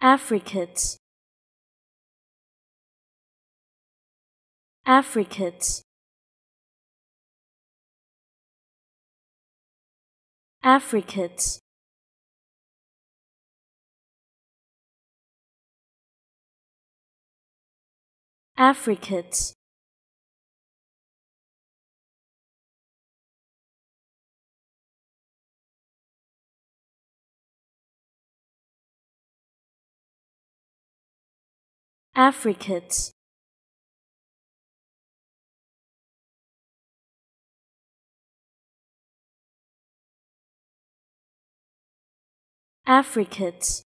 Africans Africans Africans Africans Africans. Africans.